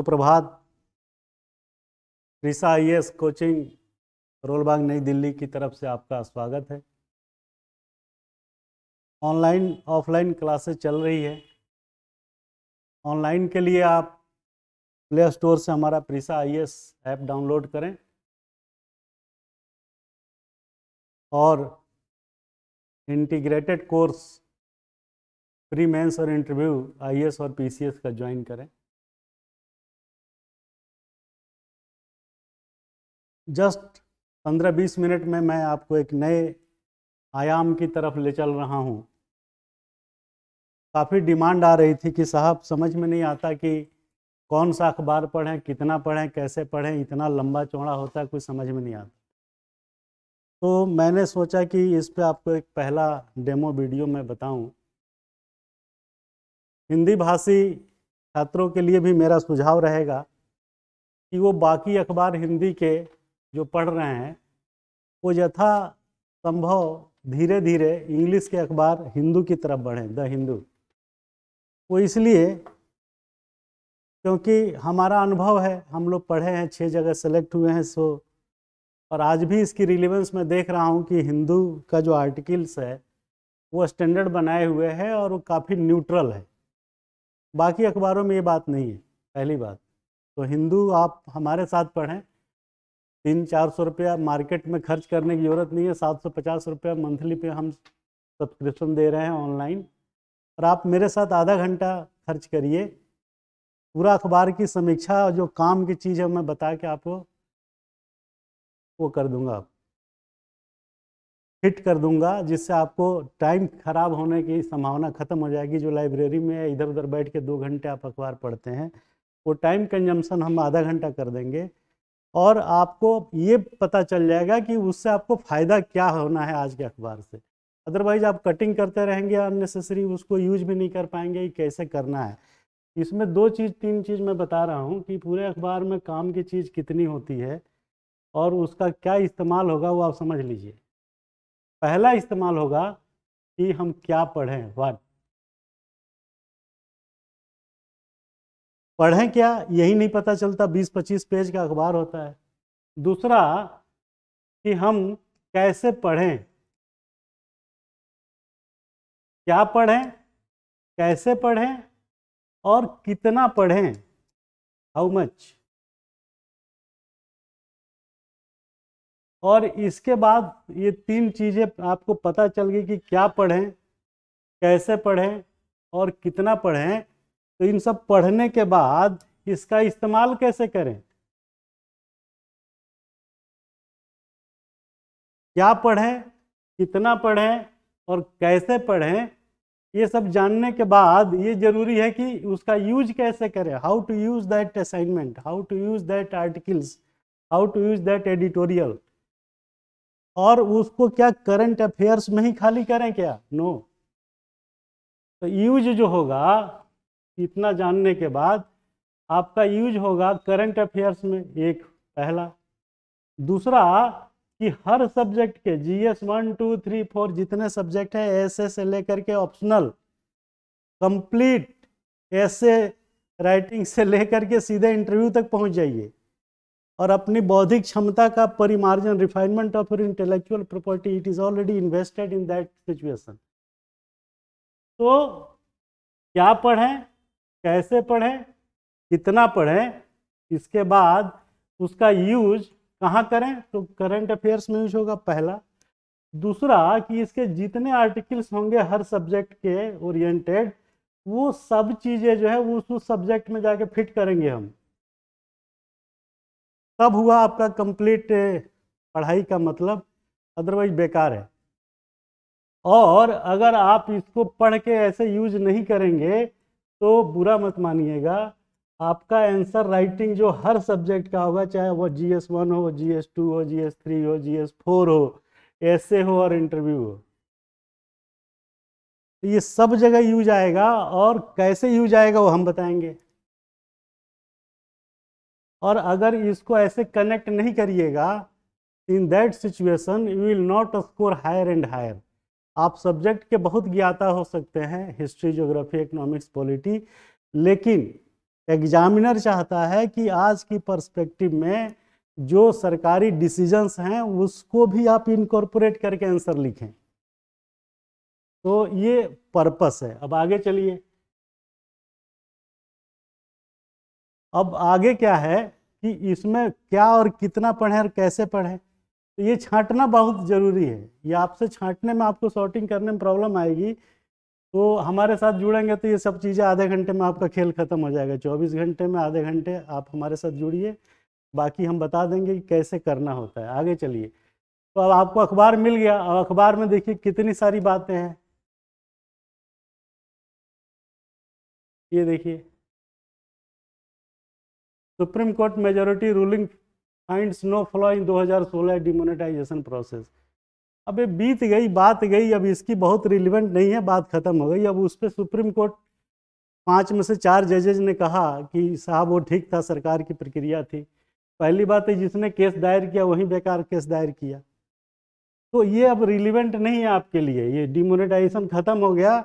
सुप्रभात रिसा I S coaching रोलबाग नई दिल्ली की तरफ से आपका स्वागत है ऑनलाइन ऑफलाइन क्लासेस चल रही है ऑनलाइन के लिए आप प्ले स्टोर से हमारा प्रिसा आई एस ऐप डाउनलोड करें और इंटीग्रेटेड कोर्स प्री मेंस और इंटरव्यू आईएएस और पीसीएस का ज्वाइन करें जस्ट 15-20 मिनट में मैं आपको एक नए आयाम की तरफ ले चल रहा हूँ काफ़ी डिमांड आ रही थी कि साहब समझ में नहीं आता कि कौन सा अखबार पढ़ें कितना पढ़ें कैसे पढ़ें इतना लंबा चौड़ा होता है कुछ समझ में नहीं आता तो मैंने सोचा कि इस पे आपको एक पहला डेमो वीडियो मैं बताऊं हिंदी भाषी छात्रों के लिए भी मेरा सुझाव रहेगा कि वो बाकी अखबार हिंदी के जो पढ़ रहे हैं वो यथा संभव धीरे धीरे इंग्लिश के अखबार हिंदू की तरफ बढ़ें द हिंदू वो इसलिए क्योंकि हमारा अनुभव है हम लोग पढ़े हैं छः जगह सेलेक्ट हुए हैं सो और आज भी इसकी रिलीवेंस मैं देख रहा हूँ कि हिंदू का जो आर्टिकल्स है वो स्टैंडर्ड बनाए हुए है और वो काफ़ी न्यूट्रल है बाकी अखबारों में ये बात नहीं है पहली बात तो हिंदू आप हमारे साथ पढ़ें तीन चार सौ रुपया मार्केट में खर्च करने की ज़रूरत नहीं है सात सौ पचास रुपया मंथली पे हम सब्सक्रिप्शन दे रहे हैं ऑनलाइन और आप मेरे साथ आधा घंटा खर्च करिए पूरा अखबार की समीक्षा जो काम की चीज़ है मैं बता के आपको वो कर दूंगा हिट कर दूंगा जिससे आपको टाइम ख़राब होने की संभावना ख़त्म हो जाएगी जो लाइब्रेरी में इधर उधर बैठ के दो घंटे आप अखबार पढ़ते हैं वो टाइम कंजम्पशन हम आधा घंटा कर देंगे और आपको ये पता चल जाएगा कि उससे आपको फ़ायदा क्या होना है आज के अखबार से अदरवाइज आप कटिंग करते रहेंगे अननेसेसरी उसको यूज भी नहीं कर पाएंगे कैसे करना है इसमें दो चीज़ तीन चीज़ मैं बता रहा हूँ कि पूरे अखबार में काम की चीज़ कितनी होती है और उसका क्या इस्तेमाल होगा वो आप समझ लीजिए पहला इस्तेमाल होगा कि हम क्या पढ़ें वाट पढ़ें क्या यही नहीं पता चलता 20-25 पेज का अखबार होता है दूसरा कि हम कैसे पढ़ें क्या पढ़ें कैसे पढ़ें और कितना पढ़ें हाउ मच और इसके बाद ये तीन चीज़ें आपको पता चल गई कि क्या पढ़ें कैसे पढ़ें और कितना पढ़ें तो इन सब पढ़ने के बाद इसका इस्तेमाल कैसे करें क्या पढ़ें कितना पढ़ें और कैसे पढ़ें ये सब जानने के बाद ये जरूरी है कि उसका यूज कैसे करें how to use that assignment how to use that articles how to use that editorial और उसको क्या करंट अफेयर्स में ही खाली करें क्या नो no. तो यूज जो होगा इतना जानने के बाद आपका यूज होगा करंट अफेयर्स में एक पहला दूसरा कि हर सब्जेक्ट के GS one two three four जितने सब्जेक्ट है ऐसे से लेकर के ऑप्शनल कंप्लीट ऐसे राइटिंग से लेकर के सीधे इंटरव्यू तक पहुंच जाइए और अपनी बौद्धिक क्षमता का परिमार्जन refinement of your intellectual property it is already invested in that situation तो क्या पढ़ें कैसे पढ़ें कितना पढ़ें इसके बाद उसका यूज कहाँ करें तो करंट अफेयर्स में यूज होगा पहला दूसरा कि इसके जितने आर्टिकल्स होंगे हर सब्जेक्ट के ओरिएंटेड वो सब चीज़ें जो है वो उस सब्जेक्ट में जाके फिट करेंगे हम तब हुआ आपका कंप्लीट पढ़ाई का मतलब अदरवाइज बेकार है और अगर आप इसको पढ़ के ऐसे यूज नहीं करेंगे तो बुरा मत मानिएगा आपका आंसर राइटिंग जो हर सब्जेक्ट का होगा चाहे वो जी एस वन हो जी एस टू हो जी एस थ्री हो जी एस फोर हो ऐसे हो और इंटरव्यू हो तो ये सब जगह यूज आएगा और कैसे यूज आएगा वो हम बताएंगे और अगर इसको ऐसे कनेक्ट नहीं करिएगा in that situation you will not score higher and higher आप सब्जेक्ट के बहुत ज्ञाता हो सकते हैं हिस्ट्री ज्योग्राफी इकोनॉमिक्स पॉलिटी लेकिन एग्जामिनर चाहता है कि आज की पर्सपेक्टिव में जो सरकारी डिसीजंस हैं उसको भी आप इनकॉर्पोरेट करके आंसर लिखें तो ये पर्पस है अब आगे चलिए अब आगे क्या है कि इसमें क्या और कितना पढ़ें और कैसे पढ़ें तो ये छांटना बहुत ज़रूरी है ये आपसे छांटने में आपको शॉर्टिंग करने में प्रॉब्लम आएगी तो हमारे साथ जुड़ेंगे तो ये सब चीज़ें आधे घंटे में आपका खेल ख़त्म हो जाएगा चौबीस घंटे में आधे घंटे आप हमारे साथ जुड़िए बाकी हम बता देंगे कि कैसे करना होता है आगे चलिए तो अब आपको अखबार मिल गया अब अखबार में देखिए कितनी सारी बातें हैं ये देखिए supreme court majority ruling find दो हज़ार 2016 डिमोनेटाइजेशन प्रोसेस अब ये बीत गई बात गई अब इसकी बहुत रिलिवेंट नहीं है बात खत्म हो गई अब उस पर सुप्रीम कोर्ट पाँच में से चार जजेज ने कहा कि साहब वो ठीक था सरकार की प्रक्रिया थी पहली बात है जिसने केस दायर किया वहीं बेकार केस दायर किया तो ये अब रिलिवेंट नहीं है आपके लिए ये डिमोनेटाइजेशन ख़त्म हो गया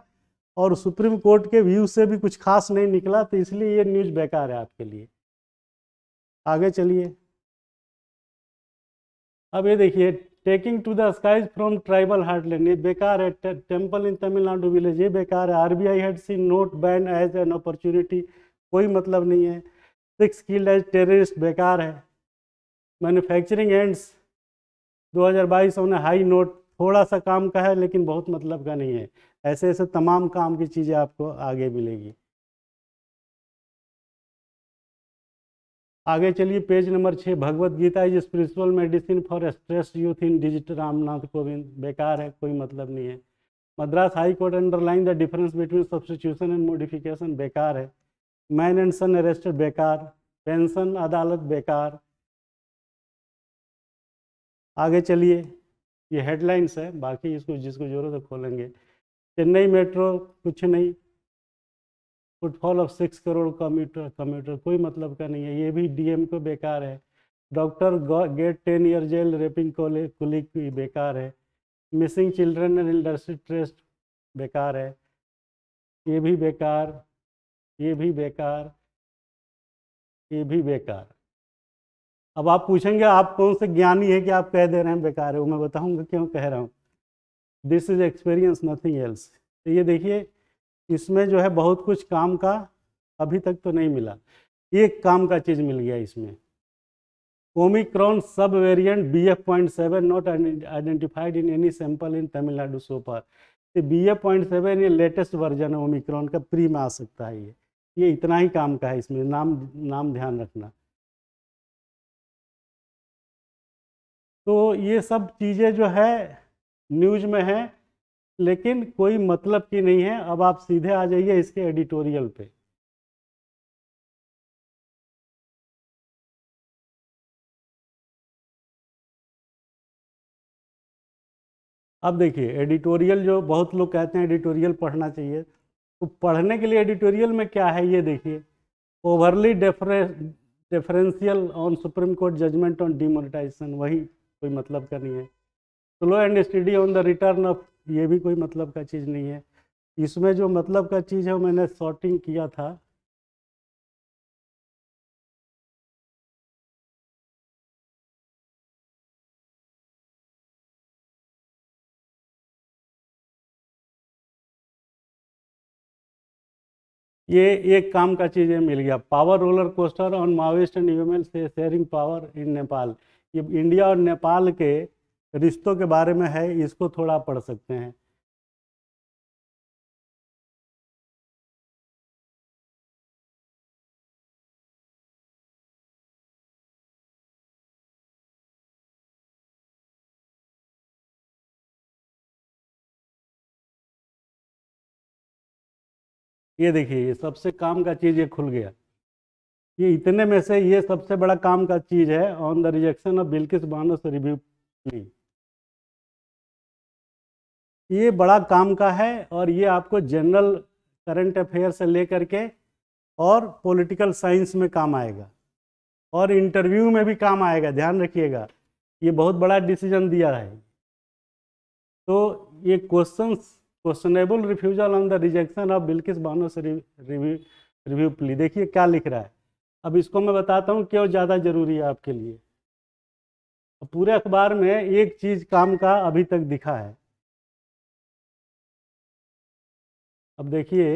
और सुप्रीम कोर्ट के व्यू से भी कुछ खास नहीं निकला तो इसलिए ये न्यूज़ बेकार है आपके लिए आगे चलिए अब ये देखिए taking to the skies from tribal heartland ये बेकार है टेम्पल इन तमिलनाडु विलेज ये बेकार है RBI head C note ban as an opportunity कोई मतलब नहीं है सिक्स किल्ड एज टेररिस्ट बेकार है मैन्युफैक्चरिंग एंड्स 2022 उन्हें हाई नोट थोड़ा सा काम का है लेकिन बहुत मतलब का नहीं है ऐसे ऐसे तमाम काम की चीज़ें आपको आगे मिलेगी आगे चलिए पेज नंबर छः Bhagavad Gita is spiritual medicine for stress youth in digital Ramnath Kovind बेकार है कोई मतलब नहीं है Madras high court underline the difference between substitution and modification बेकार है मैन एंड सन अरेस्टेड बेकार पेंशन अदालत बेकार आगे चलिए ये हेडलाइंस है बाकी इसको जिसको जरूरत है खोलेंगे चेन्नई मेट्रो कुछ नहीं footfall of six crore commuter commuter कोई मतलब का नहीं है ये भी डीएम को बेकार है doctor get ten year jail raping कुलिक भी बेकार है missing children and industry trust बेकार है ये भी बेकार ये भी बेकार ये भी बेकार अब आप पूछेंगे आप कौन से ज्ञानी है कि आप कह दे रहे हैं बेकार है वो मैं बताऊंगा क्यों कह रहा हूँ this is experience nothing else तो ये देखिए इसमें जो है बहुत कुछ काम का अभी तक तो नहीं मिला एक काम का चीज़ मिल गया इसमें omicron sub variant B F point seven not identified in any sample in Tamil Nadu so far B F point seven ये लेटेस्ट वर्जन है ओमिक्रॉन का प्री में आ सकता है ये ये इतना ही काम का है इसमें नाम नाम ध्यान रखना तो ये सब चीज़ें जो है न्यूज में है लेकिन कोई मतलब की नहीं है अब आप सीधे आ जाइए इसके एडिटोरियल पे अब देखिए एडिटोरियल जो बहुत लोग कहते हैं एडिटोरियल पढ़ना चाहिए तो पढ़ने के लिए एडिटोरियल में क्या है ये देखिए overly differential on supreme court judgment on demonetization वही कोई मतलब का नहीं है slow and study on the return of ये भी कोई मतलब का चीज़ नहीं है इसमें जो मतलब का चीज़ है मैंने शॉर्टिंग किया था ये एक काम का चीज़ है मिल गया power roller coaster on Maoist and UML से शेयरिंग पावर इन नेपाल ये इंडिया और नेपाल के रिश्तों के बारे में है इसको थोड़ा पढ़ सकते हैं ये देखिए ये सबसे काम का चीज़ ये खुल गया ये इतने में से ये सबसे बड़ा काम का चीज़ है on the rejection of Bilkis Bano's review plea ये बड़ा काम का है और ये आपको जनरल करंट अफेयर से लेकर के और पॉलिटिकल साइंस में काम आएगा और इंटरव्यू में भी काम आएगा ध्यान रखिएगा ये बहुत बड़ा डिसीजन दिया है तो ये question questionable refusal on the rejection of Bilkis Bano से रिव्यू रिव्यू प्ली देखिए क्या लिख रहा है अब इसको मैं बताता हूँ क्यों ज़्यादा ज़रूरी है आपके लिए पूरे अखबार में एक चीज़ काम का अभी तक दिखा है अब देखिए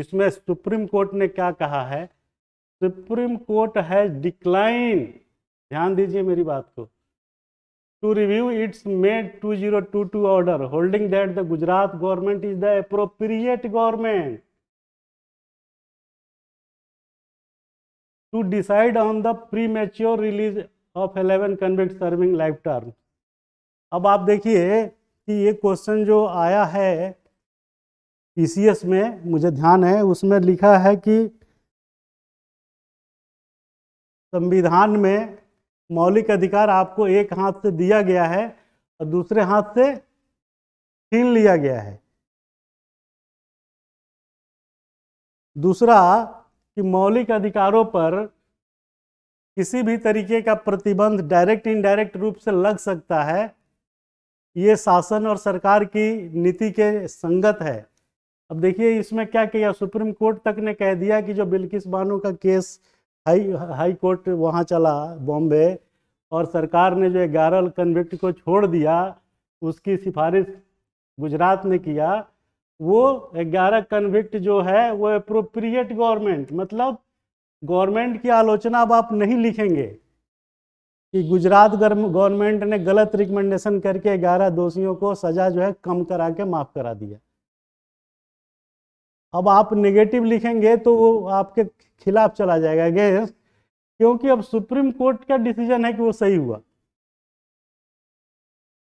इसमें सुप्रीम कोर्ट ने क्या कहा है सुप्रीम कोर्ट हैज डिक्लाइन ध्यान दीजिए मेरी बात को to review its made 2022 zero two two order holding that the Gujarat government is the appropriate government to decide on the premature release of eleven convict serving life term अब आप देखिए कि ये क्वेश्चन जो आया है पीसीएस में मुझे ध्यान है उसमें लिखा है कि संविधान में मौलिक अधिकार आपको एक हाथ से दिया गया है और दूसरे हाथ से छीन लिया गया है दूसरा कि मौलिक अधिकारों पर किसी भी तरीके का प्रतिबंध डायरेक्ट इनडायरेक्ट रूप से लग सकता है ये शासन और सरकार की नीति के संगत है अब देखिए इसमें क्या किया सुप्रीम कोर्ट तक ने कह दिया कि जो बिल्किस बानो का केस हाई हाई कोर्ट वहाँ चला बॉम्बे और सरकार ने जो ग्यारह कन्विक्ट को छोड़ दिया उसकी सिफारिश गुजरात ने किया वो ग्यारह कन्विक्ट जो है वो अप्रोप्रिएट गवर्नमेंट मतलब गवर्नमेंट की आलोचना अब आप नहीं लिखेंगे कि गुजरात गवर्नमेंट ने गलत रिकमेंडेशन करके ग्यारह दोषियों को सज़ा जो है कम करा के माफ़ करा दिया अब आप नेगेटिव लिखेंगे तो वो आपके खिलाफ चला जाएगा गैस क्योंकि अब सुप्रीम कोर्ट का डिसीजन है कि वो सही हुआ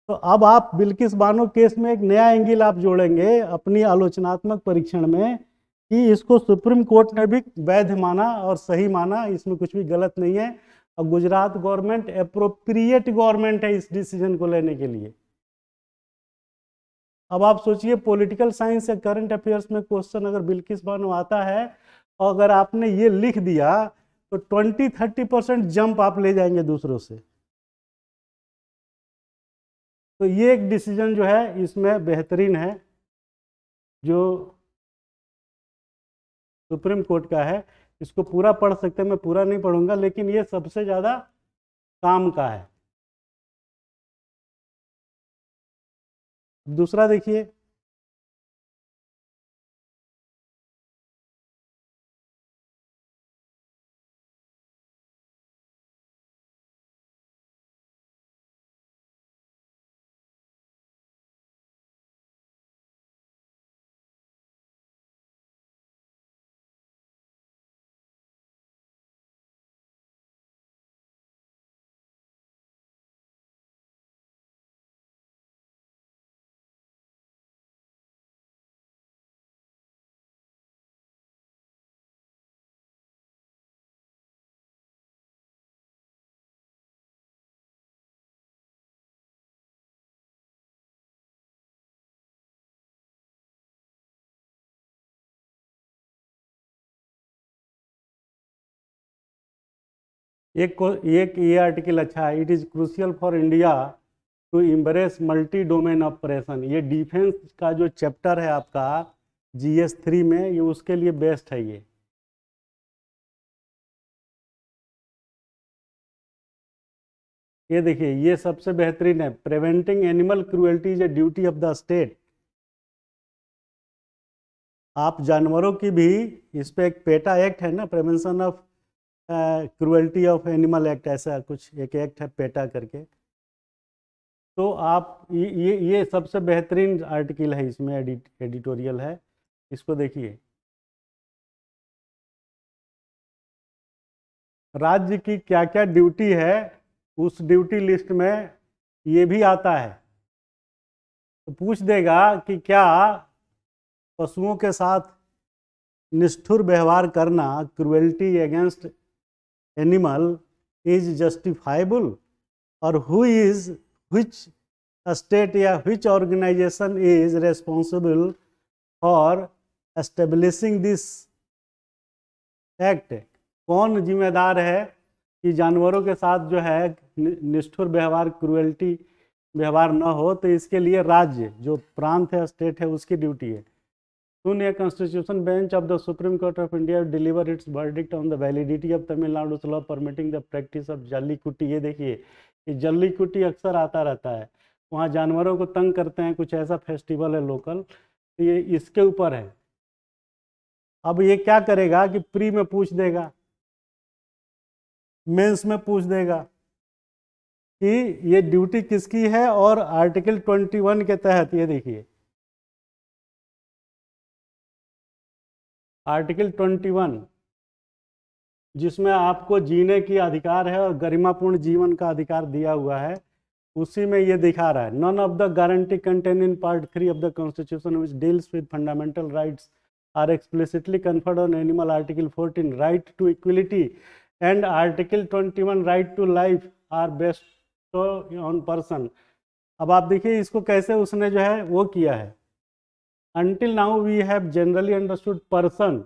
तो अब आप बिल्किस बानो केस में एक नया एंगल आप जोड़ेंगे अपनी आलोचनात्मक परीक्षण में कि इसको सुप्रीम कोर्ट ने भी वैध माना और सही माना इसमें कुछ भी गलत नहीं है और गुजरात गवर्नमेंट अप्रोप्रिएट गवर्नमेंट है इस डिसीजन को लेने के लिए अब आप सोचिए पॉलिटिकल साइंस या करंट अफेयर्स में क्वेश्चन अगर बिल्किस बानो आता है और अगर आपने ये लिख दिया तो ट्वेंटी थर्टी परसेंट जंप आप ले जाएंगे दूसरों से तो ये एक डिसीजन जो है इसमें बेहतरीन है जो सुप्रीम कोर्ट का है इसको पूरा पढ़ सकते हैं मैं पूरा नहीं पढ़ूंगा लेकिन ये सबसे ज़्यादा काम का है दूसरा देखिए एक को एक ये आर्टिकल अच्छा है it is crucial for India to embrace multi domain operation ये डिफेंस का जो चैप्टर है आपका जी एस थ्री में ये उसके लिए बेस्ट है ये ये देखिए ये सबसे बेहतरीन है preventing animal cruelty is a duty of the state आप जानवरों की भी इस पर पे एक पेटा एक्ट है ना prevention of cruelty of animal act ऐसा कुछ एक एक्ट है पेटा करके तो आप ये ये, ये सबसे बेहतरीन आर्टिकल है इसमें एडिट एडिटोरियल है इसको देखिए राज्य की क्या क्या ड्यूटी है उस ड्यूटी लिस्ट में ये भी आता है तो पूछ देगा कि क्या पशुओं के साथ निष्ठुर व्यवहार करना cruelty against animal is justifiable or who is which state or which organization is responsible for establishing this act कौन जिम्मेदार है कि जानवरों के साथ जो है निष्ठुर व्यवहार क्रुएल्टी व्यवहार न हो तो इसके लिए राज्य जो प्रांत है स्टेट है उसकी ड्यूटी है Soon a constitution bench of the Supreme Court of India delivered its verdict on the validity of Tamil Nadu's law permitting the practice of जल्लीकुटी ये देखिए ये जल्लीकुटी अक्सर आता रहता है वहाँ जानवरों को तंग करते हैं कुछ ऐसा फेस्टिवल है लोकल तो ये इसके ऊपर है अब ये क्या करेगा कि प्री में पूछ देगा मेंस में पूछ देगा कि ये ड्यूटी किसकी है और आर्टिकल 21 के तहत ये देखिए आर्टिकल 21 जिसमें आपको जीने की अधिकार है और गरिमापूर्ण जीवन का अधिकार दिया हुआ है उसी में ये दिखा रहा है none of the guarantee contain in part three of the constitution which deals with fundamental rights are explicitly conferred on animal article 14 right to equality and article 21 right to life are based on person अब आप देखिए इसको कैसे उसने जो है वो किया है Until now, we have generally understood person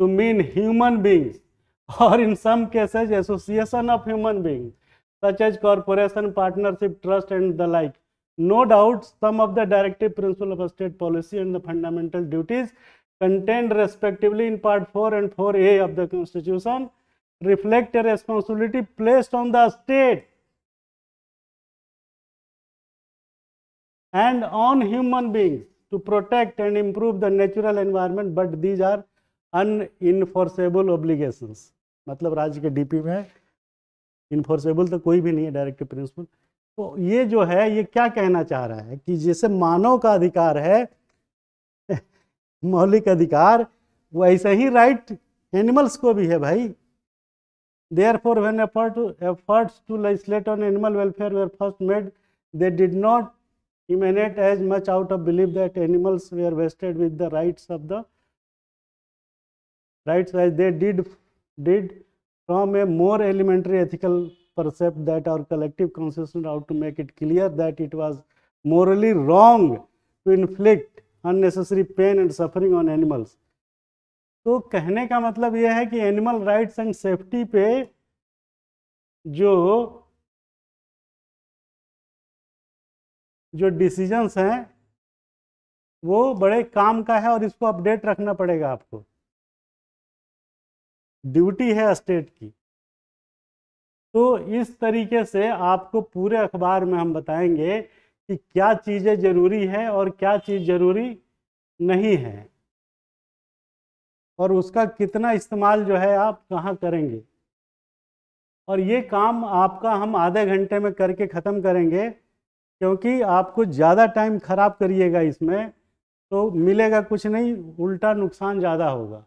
to mean human beings or in some cases association of human beings such as corporation, partnership, trust and the like. No doubt some of the directive principle of state policy and the fundamental duties contained respectively in part 4 and 4a of the constitution reflect a responsibility placed on the state and on human beings to protect and improve the natural environment but these are unenforceable obligations मतलब राज्य के DP में enforceable तो कोई भी नहीं है direct principal तो ये जो है ये क्या कहना चाह रहा है कि जैसे मानव का अधिकार है मौलिक अधिकार वैसे ही राइट एनिमल्स को भी है भाई they are four when effort efforts to legislate on animal welfare where first made they did not Jimenez as much out of belief that animals were vested with the rights of the rights as they did did from a more elementary ethical percept that our collective consciousness ought to make it clear that it was morally wrong to inflict unnecessary pain and suffering on animals. तो कहने का मतलब यह है कि animal rights and safety पे जो जो डिसीजंस हैं वो बड़े काम का है और इसको अपडेट रखना पड़ेगा आपको ड्यूटी है स्टेट की तो इस तरीके से आपको पूरे अखबार में हम बताएंगे कि क्या चीज़ें ज़रूरी है और क्या चीज़ ज़रूरी नहीं है और उसका कितना इस्तेमाल जो है आप कहाँ करेंगे और ये काम आपका हम आधे घंटे में करके ख़त्म करेंगे क्योंकि आपको ज़्यादा टाइम खराब करिएगा इसमें तो मिलेगा कुछ नहीं उल्टा नुकसान ज़्यादा होगा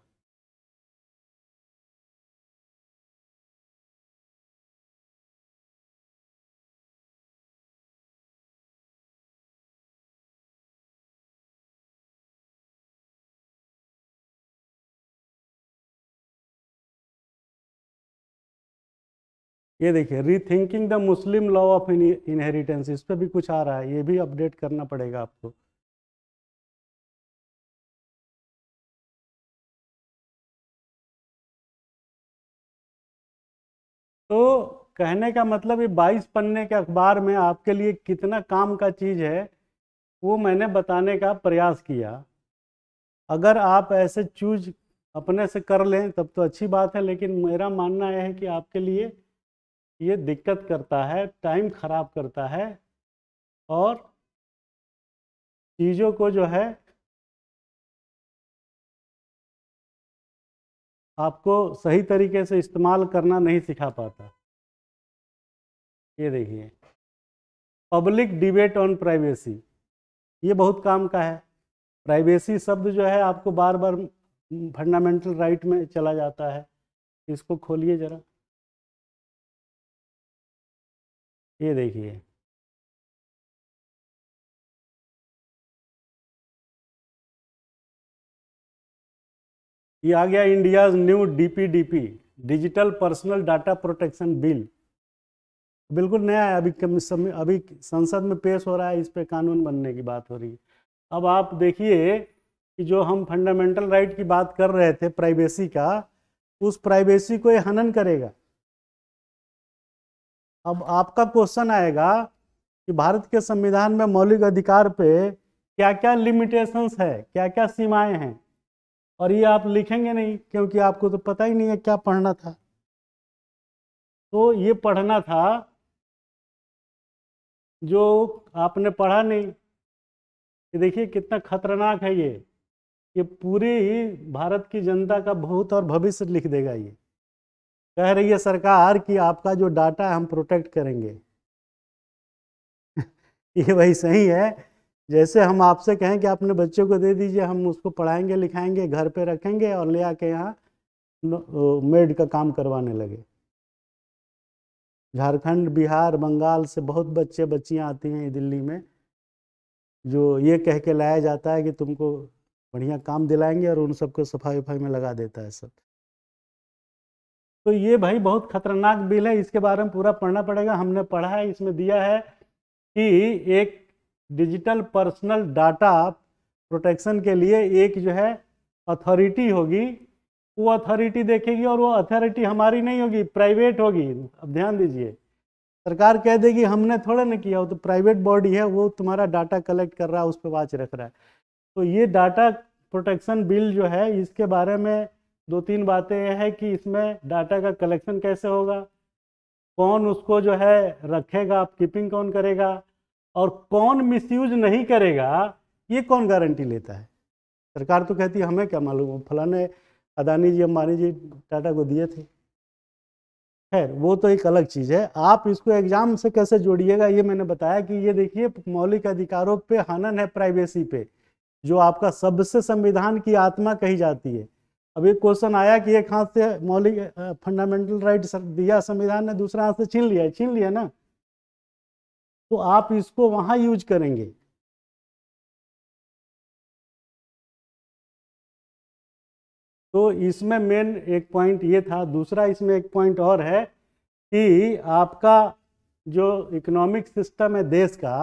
ये देखिए rethinking the Muslim law of inheritance इस पर भी कुछ आ रहा है ये भी अपडेट करना पड़ेगा आपको तो कहने का मतलब ये 22 पन्ने के अखबार में आपके लिए कितना काम का चीज़ है वो मैंने बताने का प्रयास किया अगर आप ऐसे चूज अपने से कर लें तब तो अच्छी बात है लेकिन मेरा मानना यह है कि आपके लिए ये दिक्कत करता है टाइम ख़राब करता है और चीज़ों को जो है आपको सही तरीके से इस्तेमाल करना नहीं सिखा पाता ये देखिए पब्लिक डिबेट ऑन प्राइवेसी ये बहुत काम का है प्राइवेसी शब्द जो है आपको बार बार फंडामेंटल राइट में चला जाता है इसको खोलिए ज़रा ये देखिए ये आ गया India new DPDP digital personal data protection bill बिल्कुल नया है अभी अभी संसद में पेश हो रहा है इस पे कानून बनने की बात हो रही है अब आप देखिए कि जो हम फंडामेंटल राइट की बात कर रहे थे प्राइवेसी का उस प्राइवेसी को ये हनन करेगा अब आपका क्वेश्चन आएगा कि भारत के संविधान में मौलिक अधिकार पे क्या क्या लिमिटेशंस है क्या क्या सीमाएं हैं और ये आप लिखेंगे नहीं क्योंकि आपको तो पता ही नहीं है क्या पढ़ना था तो ये पढ़ना था जो आपने पढ़ा नहीं कि देखिए कितना खतरनाक है ये ये पूरी भारत की जनता का बहुत और भविष्य लिख देगा ये कह रही है सरकार कि आपका जो डाटा है हम प्रोटेक्ट करेंगे ये वही सही है जैसे हम आपसे कहें कि आपने बच्चों को दे दीजिए हम उसको पढ़ाएंगे लिखाएंगे घर पे रखेंगे और ले आके यहाँ मेड का काम करवाने लगे झारखंड बिहार बंगाल से बहुत बच्चे बच्चियाँ आती हैं दिल्ली में जो ये कह के लाया जाता है कि तुमको बढ़िया काम दिलाएंगे और उन सबको सफाई उफाई में लगा देता है सब तो ये भाई बहुत खतरनाक बिल है इसके बारे में पूरा पढ़ना पड़ेगा हमने पढ़ा है इसमें दिया है कि एक डिजिटल पर्सनल डाटा प्रोटेक्शन के लिए एक जो है अथॉरिटी होगी वो अथॉरिटी देखेगी और वो अथॉरिटी हमारी नहीं होगी प्राइवेट होगी अब ध्यान दीजिए सरकार कह देगी हमने थोड़ा ना किया वो तो प्राइवेट बॉडी है वो तुम्हारा डाटा कलेक्ट कर रहा है उस पर वाच रख रहा है तो ये डाटा प्रोटेक्शन बिल जो है इसके बारे में दो तीन बातें यह है कि इसमें डाटा का कलेक्शन कैसे होगा कौन उसको जो है रखेगा आप कीपिंग कौन करेगा और कौन मिसयूज नहीं करेगा ये कौन गारंटी लेता है सरकार तो कहती है हमें क्या मालूम है फलाने अदानी जी अम्बानी जी टाटा को दिए थे खैर वो तो एक अलग चीज़ है आप इसको एग्जाम से कैसे जोड़िएगा ये मैंने बताया कि ये देखिए मौलिक अधिकारों पे हनन है प्राइवेसी पे जो आपका सबसे संविधान की आत्मा कही जाती है अभी क्वेश्चन आया कि एक हाथ से मौलिक फंडामेंटल राइट दिया संविधान ने दूसरा हाथ से छीन लिया छीन लिया ना तो आप इसको वहां यूज करेंगे तो इसमें मेन एक पॉइंट ये था दूसरा इसमें एक पॉइंट और है कि आपका जो इकोनॉमिक सिस्टम है देश का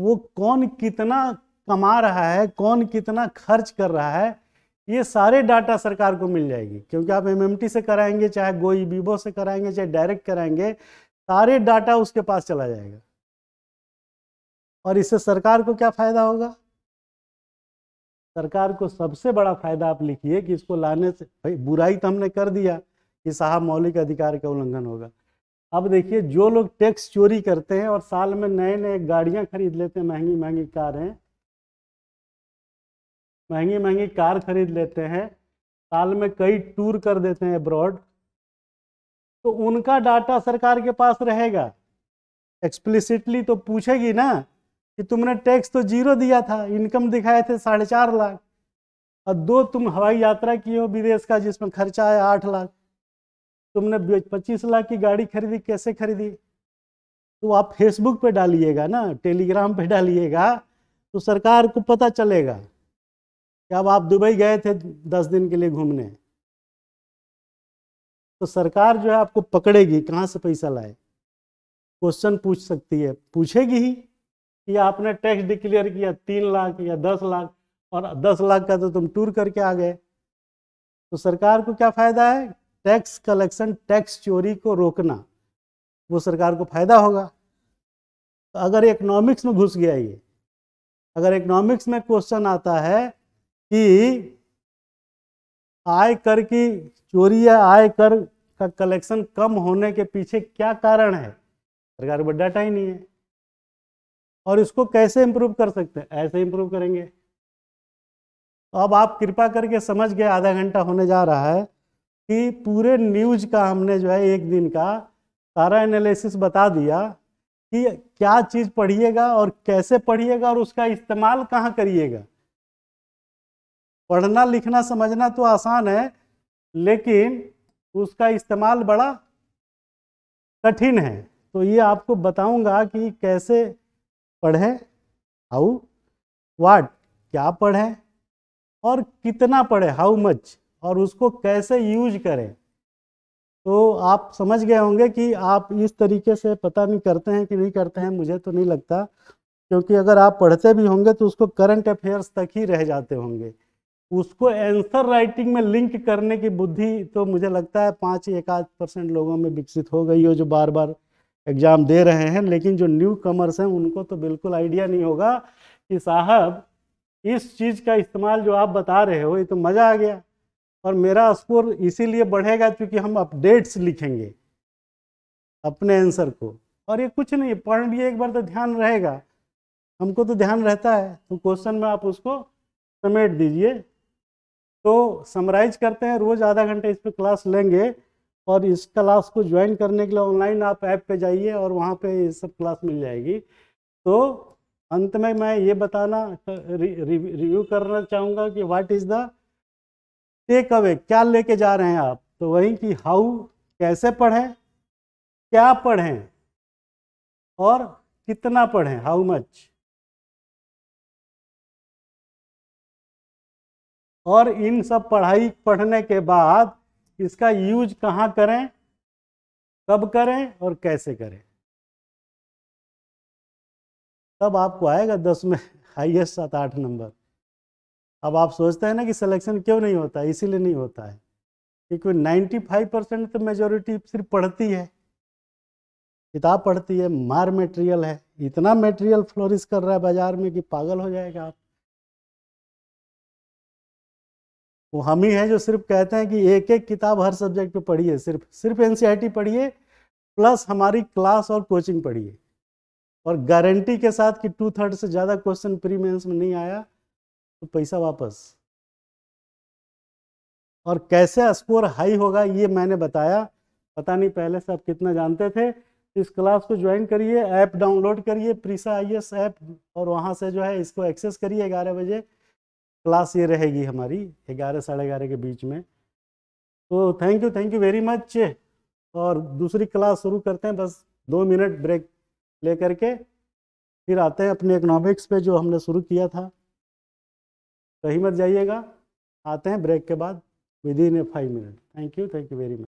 वो कौन कितना कमा रहा है कौन कितना खर्च कर रहा है ये सारे डाटा सरकार को मिल जाएगी क्योंकि आप एमएमटी से कराएंगे चाहे गोई बीबो से कराएंगे चाहे डायरेक्ट कराएंगे सारे डाटा उसके पास चला जाएगा और इससे सरकार को क्या फायदा होगा सरकार को सबसे बड़ा फायदा आप लिखिए कि इसको लाने से भाई बुराई तो हमने कर दिया कि साहब मौलिक अधिकार का उल्लंघन होगा अब देखिए जो लोग टैक्स चोरी करते हैं और साल में नए नए गाड़ियां खरीद लेते हैं महंगी महंगी कारें महंगी महंगी कार खरीद लेते हैं साल में कई टूर कर देते हैं अब्रॉड तो उनका डाटा सरकार के पास रहेगा एक्सप्लिसिटली तो पूछेगी ना कि तुमने टैक्स तो जीरो दिया था इनकम दिखाए थे साढ़े चार लाख और दो तुम हवाई यात्रा किए हो विदेश का जिसमें खर्चा है आठ लाख तुमने पच्चीस लाख की गाड़ी खरीदी कैसे खरीदी तो आप फेसबुक पे डालिएगा ना टेलीग्राम पे डालिएगा तो सरकार को पता चलेगा कि अब आप दुबई गए थे दस दिन के लिए घूमने तो सरकार जो है आपको पकड़ेगी कहाँ से पैसा लाए क्वेश्चन पूछ सकती है पूछेगी ही कि आपने टैक्स डिक्लेयर किया तीन लाख या दस लाख और दस लाख का तो तुम टूर करके आ गए तो सरकार को क्या फायदा है टैक्स कलेक्शन टैक्स चोरी को रोकना वो सरकार को फायदा होगा तो अगर इकोनॉमिक्स में घुस गया ये अगर इकोनॉमिक्स में क्वेश्चन आता है कि आयकर की चोरी या आयकर का कलेक्शन कम होने के पीछे क्या कारण है सरकार को डाटा ही नहीं है और इसको कैसे इम्प्रूव कर सकते हैं ऐसे इम्प्रूव करेंगे तो अब आप कृपा करके समझ गए आधा घंटा होने जा रहा है कि पूरे न्यूज का हमने जो है एक दिन का सारा एनालिसिस बता दिया कि क्या चीज़ पढ़िएगा और कैसे पढ़िएगा और उसका इस्तेमाल कहाँ करिएगा पढ़ना लिखना समझना तो आसान है लेकिन उसका इस्तेमाल बड़ा कठिन है तो ये आपको बताऊंगा कि कैसे पढ़ें हाउ वाट क्या पढ़ें और कितना पढ़े हाउ मच और उसको कैसे यूज करें तो आप समझ गए होंगे कि आप इस तरीके से पता नहीं करते हैं कि नहीं करते हैं मुझे तो नहीं लगता क्योंकि अगर आप पढ़ते भी होंगे तो उसको करंट अफेयर्स तक ही रह जाते होंगे उसको आंसर राइटिंग में लिंक करने की बुद्धि तो मुझे लगता है पाँच एक आध परसेंट लोगों में विकसित हो गई हो जो बार बार एग्ज़ाम दे रहे हैं लेकिन जो न्यू कमर्स हैं उनको तो बिल्कुल आइडिया नहीं होगा कि साहब इस चीज़ का इस्तेमाल जो आप बता रहे हो ये तो मज़ा आ गया और मेरा स्कोर इसीलिए बढ़ेगा क्योंकि हम अपडेट्स लिखेंगे अपने आंसर को और ये कुछ नहीं पढ़ भी एक बार तो ध्यान रहेगा हमको तो ध्यान रहता है तो क्वेश्चन में आप उसको समेट दीजिए तो समराइज करते हैं रोज़ आधा घंटे इस पर क्लास लेंगे और इस क्लास को ज्वाइन करने के लिए ऑनलाइन आप ऐप पे जाइए और वहाँ पे ये सब क्लास मिल जाएगी तो अंत में मैं ये बताना रिव्यू करना चाहूँगा कि what is the takeaway क्या लेके जा रहे हैं आप तो वहीं कि हाउ कैसे पढ़ें क्या पढ़ें और कितना पढ़ें हाउ मच और इन सब पढ़ाई पढ़ने के बाद इसका यूज कहाँ करें कब करें और कैसे करें तब आपको आएगा दस में हाईएस्ट सात आठ नंबर अब आप सोचते हैं ना कि सिलेक्शन क्यों नहीं होता है इसीलिए नहीं होता है क्योंकि नाइन्टी फाइव परसेंट तो मेजोरिटी सिर्फ पढ़ती है किताब पढ़ती है मार मटेरियल है इतना मटेरियल फ्लोरिश कर रहा है बाजार में कि पागल हो जाएगा आप वो हम ही हैं जो सिर्फ कहते हैं कि एक एक किताब हर सब्जेक्ट पे पढ़िए सिर्फ सिर्फ एन पढ़िए प्लस हमारी क्लास और कोचिंग पढ़िए और गारंटी के साथ कि टू थर्ड से ज़्यादा क्वेश्चन प्री मेंस में नहीं आया तो पैसा वापस और कैसे स्कोर हाई होगा ये मैंने बताया पता नहीं पहले से आप कितना जानते थे इस क्लास को ज्वाइन करिए ऐप डाउनलोड करिए प्रीसा आई ऐप और वहाँ से जो है इसको एक्सेस करिए ग्यारह बजे क्लास ये रहेगी हमारी ग्यारह साढ़े ग्यारह के बीच में तो thank you thank you very much और दूसरी क्लास शुरू करते हैं बस दो मिनट ब्रेक ले करके फिर आते हैं अपने इकनॉमिक्स पे जो हमने शुरू किया था कहीं मत जाइएगा आते हैं ब्रेक के बाद within a five minute thank you thank you very much